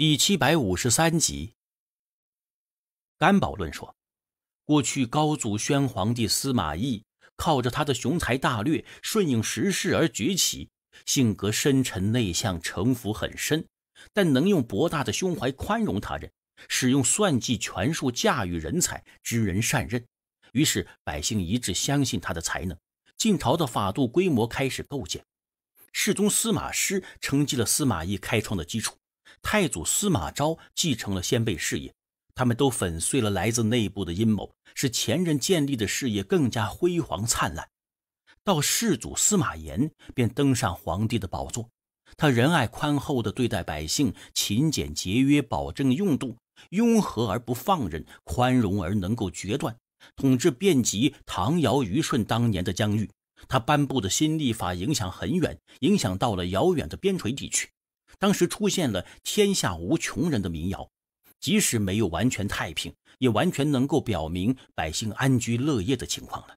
第七百五十三集，《甘宝论》说，过去高祖宣皇帝司马懿靠着他的雄才大略，顺应时势而崛起。性格深沉内向，城府很深，但能用博大的胸怀宽容他人，使用算计权术驾驭人才，知人善任。于是百姓一致相信他的才能。晋朝的法度规模开始构建。世宗司马师承继了司马懿开创的基础。太祖司马昭继承了先辈事业，他们都粉碎了来自内部的阴谋，使前人建立的事业更加辉煌灿烂。到世祖司马炎便登上皇帝的宝座，他仁爱宽厚地对待百姓，勤俭节约，保证用度，雍和而不放任，宽容而能够决断，统治遍及唐尧虞舜当年的疆域。他颁布的新立法影响很远，影响到了遥远的边陲地区。当时出现了“天下无穷人”的民谣，即使没有完全太平，也完全能够表明百姓安居乐业的情况了。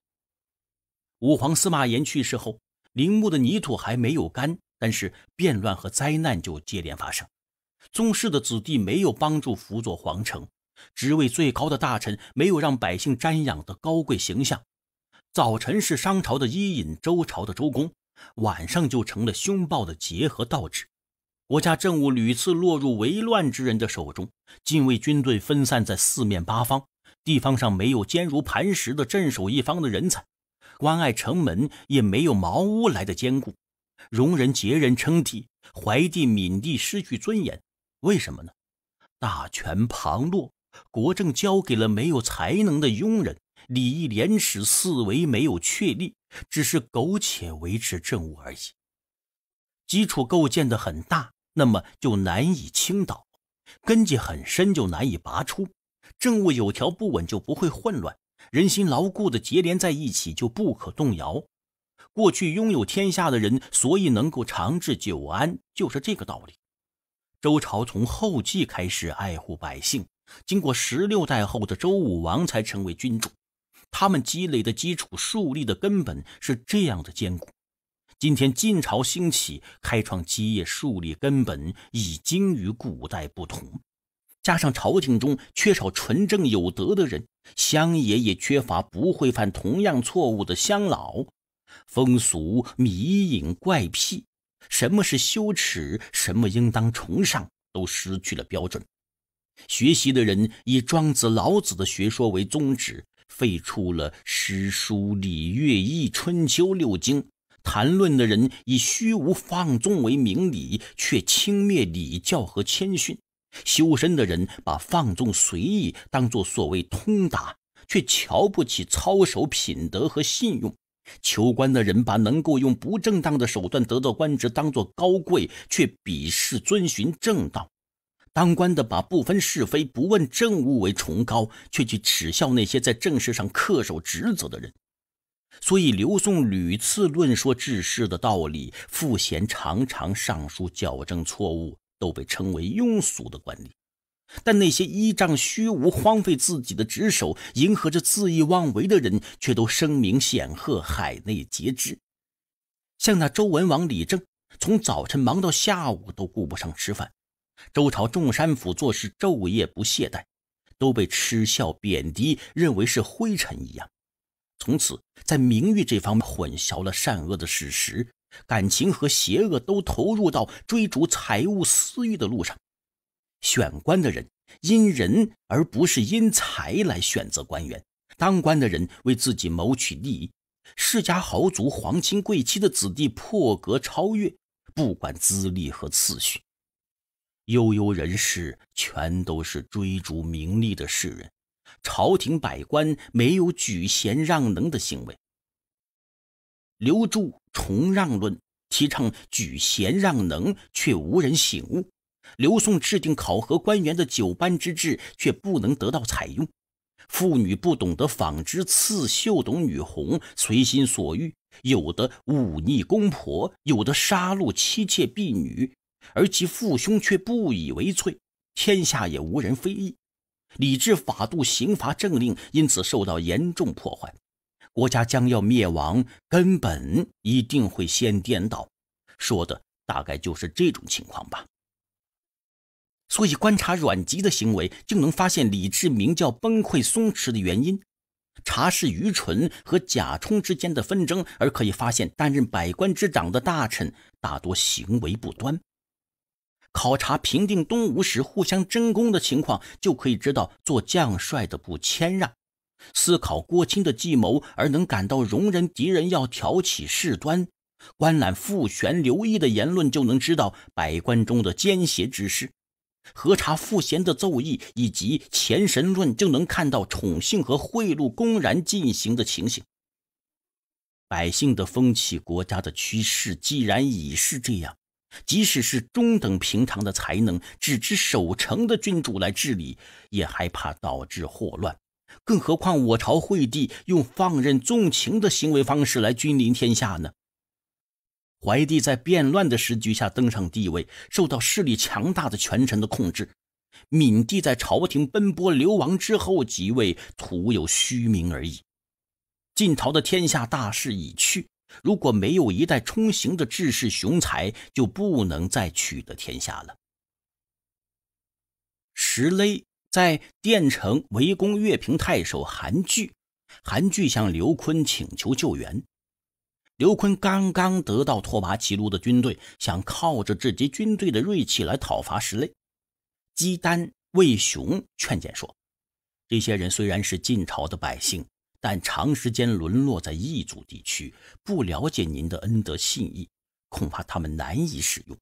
武皇司马炎去世后，陵墓的泥土还没有干，但是变乱和灾难就接连发生。宗室的子弟没有帮助辅佐皇城，职位最高的大臣没有让百姓瞻仰的高贵形象。早晨是商朝的伊尹，周朝的周公，晚上就成了凶暴的桀和盗跖。国家政务屡次落入为乱之人的手中，禁卫军队分散在四面八方，地方上没有坚如磐石的镇守一方的人才，关隘城门也没有茅屋来的坚固，容人劫人称帝，怀帝敏帝失去尊严，为什么呢？大权旁落，国政交给了没有才能的庸人，礼义廉耻四维没有确立，只是苟且维持政务而已，基础构建的很大。那么就难以倾倒，根基很深就难以拔出；政务有条不紊就不会混乱，人心牢固的结连在一起就不可动摇。过去拥有天下的人，所以能够长治久安，就是这个道理。周朝从后继开始爱护百姓，经过十六代后的周武王才成为君主，他们积累的基础、树立的根本是这样的坚固。今天，晋朝兴起，开创基业、树立根本，已经与古代不同。加上朝廷中缺少纯正有德的人，乡野也缺乏不会犯同样错误的乡老。风俗迷隐怪癖，什么是羞耻，什么应当崇尚，都失去了标准。学习的人以庄子、老子的学说为宗旨，废除了诗书礼乐易春秋六经。谈论的人以虚无放纵为明理，却轻蔑礼教和谦逊；修身的人把放纵随意当作所谓通达，却瞧不起操守品德和信用；求官的人把能够用不正当的手段得到官职当作高贵，却鄙视遵循正道；当官的把不分是非不问政务为崇高，却去耻笑那些在政事上恪守职责的人。所以，刘宋屡次论说治世的道理，赋闲常常上书矫正错误，都被称为庸俗的管理。但那些依仗虚无、荒废自己的职守、迎合着恣意妄为的人，却都声名显赫，海内皆知。像那周文王李政，从早晨忙到下午都顾不上吃饭；周朝众山府做事昼夜不懈怠，都被嗤笑贬低，认为是灰尘一样。从此，在名誉这方面混淆了善恶的事实，感情和邪恶都投入到追逐财物私欲的路上。选官的人因人而不是因财来选择官员，当官的人为自己谋取利益。世家豪族、皇亲贵戚的子弟破格超越，不管资历和次序。悠悠人世，全都是追逐名利的世人。朝廷百官没有举贤让能的行为，刘著《重让论，提倡举贤让能，却无人醒悟。刘宋制定考核官员的九班之制，却不能得到采用。妇女不懂得纺织刺绣，懂女红，随心所欲，有的忤逆公婆，有的杀戮妻妾婢女，而其父兄却不以为罪，天下也无人非议。礼制、法度、刑罚、政令，因此受到严重破坏，国家将要灭亡，根本一定会先颠倒。说的大概就是这种情况吧。所以观察阮籍的行为，就能发现李治名叫崩溃松弛的原因；查视愚蠢和贾充之间的纷争，而可以发现担任百官之长的大臣大多行为不端。考察平定东吴时互相争功的情况，就可以知道做将帅的不谦让；思考郭钦的计谋，而能感到容忍敌人要挑起事端；观览傅玄、刘毅的言论，就能知道百官中的奸邪之事；核查傅贤的奏议以及前神论，就能看到宠幸和贿赂公然进行的情形。百姓的风气，国家的趋势，既然已是这样。即使是中等平常的才能、只知守城的君主来治理，也害怕导致祸乱。更何况我朝惠帝用放任纵情的行为方式来君临天下呢？怀帝在变乱的时局下登上帝位，受到势力强大的权臣的控制；闵帝在朝廷奔波流亡之后即位，徒有虚名而已。晋朝的天下大势已去。如果没有一代冲行的志士雄才，就不能再取得天下了。石勒在垫城围攻乐平太守韩据，韩据向刘坤请求救援。刘坤刚刚得到拓跋齐卢的军队，想靠着这支军队的锐气来讨伐石勒。姬丹、魏雄劝谏说：“这些人虽然是晋朝的百姓。”但长时间沦落在异族地区，不了解您的恩德信义，恐怕他们难以使用。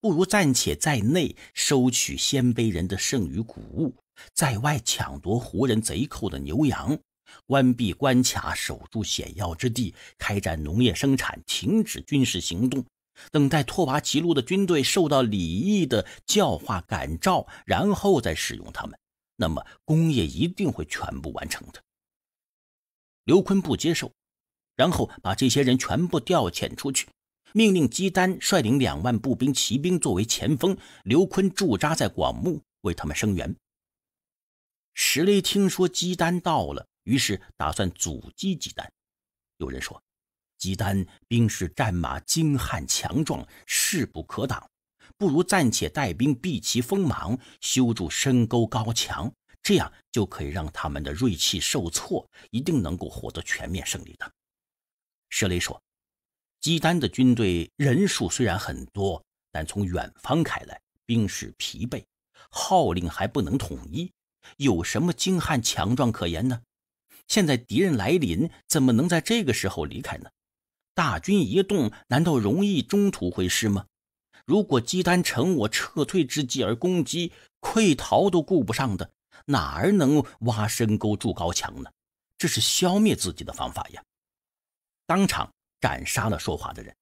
不如暂且在内收取鲜卑人的剩余谷物，在外抢夺胡人贼寇的牛羊，关闭关卡，守住险要之地，开展农业生产，停止军事行动，等待拓跋齐路的军队受到礼义的教化感召，然后再使用他们，那么工业一定会全部完成的。刘坤不接受，然后把这些人全部调遣出去，命令姬丹率领两万步兵、骑兵作为前锋。刘坤驻扎在广木为他们声援。石雷听说姬丹到了，于是打算阻击姬丹。有人说，姬丹兵士、战马精悍强壮，势不可挡，不如暂且带兵避其锋芒，修筑深沟高墙。这样就可以让他们的锐气受挫，一定能够获得全面胜利的。舍雷说：“姬丹的军队人数虽然很多，但从远方开来，兵士疲惫，号令还不能统一，有什么精悍强壮可言呢？现在敌人来临，怎么能在这个时候离开呢？大军一动，难道容易中途会师吗？如果姬丹乘我撤退之际而攻击，溃逃都顾不上的。”哪儿能挖深沟筑高墙呢？这是消灭自己的方法呀！当场斩杀了说话的人，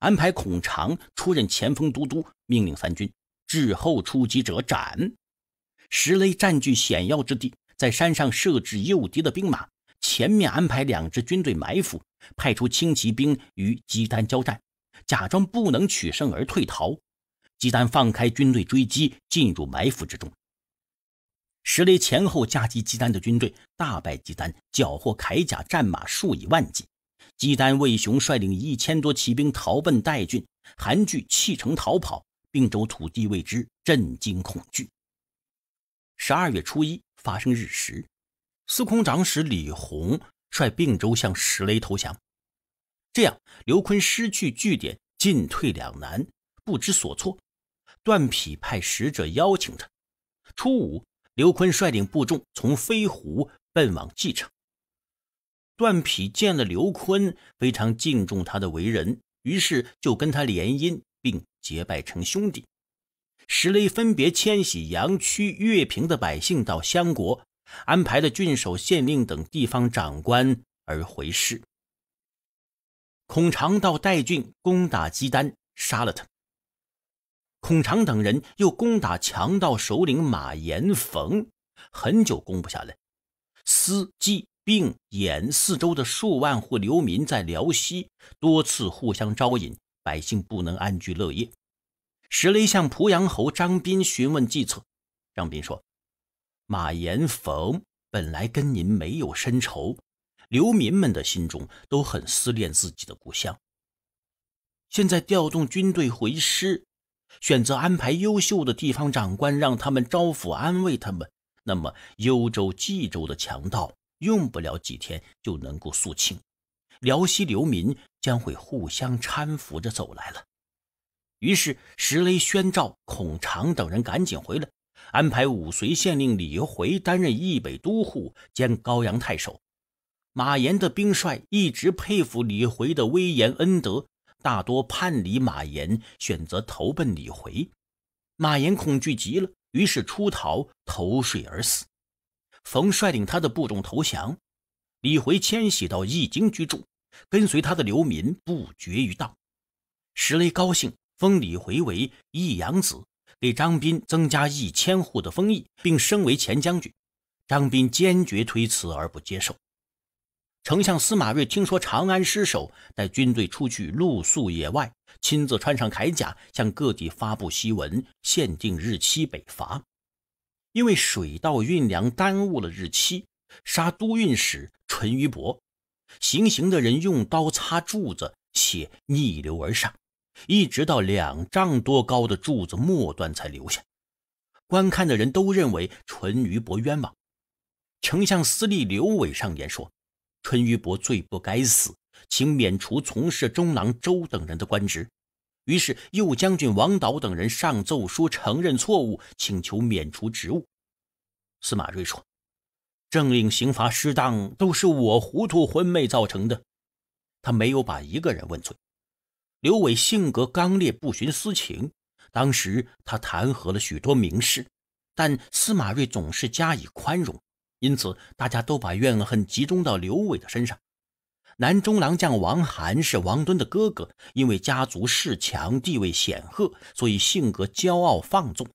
安排孔长出任前锋都督，命令三军滞后出击者斩。石雷占据险要之地，在山上设置诱敌的兵马，前面安排两支军队埋伏，派出轻骑兵与姬丹交战，假装不能取胜而退逃。姬丹放开军队追击，进入埋伏之中。石雷前后夹击姬丹的军队，大败姬丹，缴获铠甲战马数以万计。姬丹魏雄率领一千多骑兵逃奔代郡，韩据弃城逃跑。并州土地未之震惊恐惧。十二月初一发生日食，司空长史李弘率并州向石雷投降。这样，刘坤失去据点，进退两难，不知所措。段匹派使者邀请他。初五。刘坤率领部众从飞狐奔往蓟城。段匹见了刘坤，非常敬重他的为人，于是就跟他联姻，并结拜成兄弟。石雷分别迁徙阳曲、乐平的百姓到相国，安排了郡守、县令等地方长官而回师。孔常到代郡攻打姬丹，杀了他。孔长等人又攻打强盗首领马延冯，很久攻不下来。司、机并、兖四周的数万户流民在辽西多次互相招引，百姓不能安居乐业。石雷向濮阳侯张斌询问计策，张斌说：“马延冯本来跟您没有深仇，流民们的心中都很思念自己的故乡。现在调动军队回师。”选择安排优秀的地方长官，让他们招抚安慰他们。那么幽州、冀州的强盗，用不了几天就能够肃清；辽西流民将会互相搀扶着走来了。于是石勒宣召孔长等人赶紧回来，安排武绥县令李回担任易北都护兼高阳太守。马延的兵帅一直佩服李回的威严恩德。大多叛离马延，选择投奔李回。马延恐惧极了，于是出逃，投水而死。冯率领他的部众投降。李回迁徙到易经居住，跟随他的流民不绝于道。石雷高兴，封李回为义阳子，给张斌增加一千户的封邑，并升为前将军。张斌坚决推辞而不接受。丞相司马睿听说长安失守，带军队出去露宿野外，亲自穿上铠甲，向各地发布檄文，限定日期北伐。因为水稻运粮耽误了日期，杀都运使淳于伯。行刑的人用刀擦柱子，血逆流而上，一直到两丈多高的柱子末端才留下。观看的人都认为淳于伯冤枉。丞相司隶刘伟上言说。淳于伯最不该死，请免除从事中郎周等人的官职。于是右将军王导等人上奏书承认错误，请求免除职务。司马睿说：“政令刑罚失当，都是我糊涂昏昧造成的。”他没有把一个人问罪。刘伟性格刚烈，不徇私情。当时他弹劾了许多名士，但司马睿总是加以宽容。因此，大家都把怨恨集中到刘伟的身上。南中郎将王涵是王敦的哥哥，因为家族势强，地位显赫，所以性格骄傲放纵。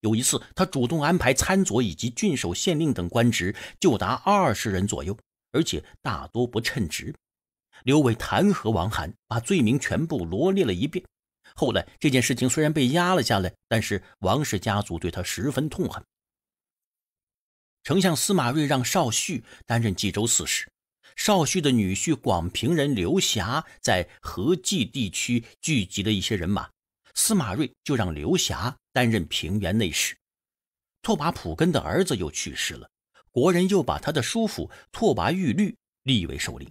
有一次，他主动安排参佐以及郡守、县令等官职，就达二十人左右，而且大多不称职。刘伟弹劾王涵，把罪名全部罗列了一遍。后来，这件事情虽然被压了下来，但是王氏家族对他十分痛恨。丞相司马睿让邵绪担任冀州刺史，邵绪的女婿广平人刘霞在河济地区聚集了一些人马，司马睿就让刘霞担任平原内史。拓跋普根的儿子又去世了，国人又把他的叔父拓跋玉律立为首领。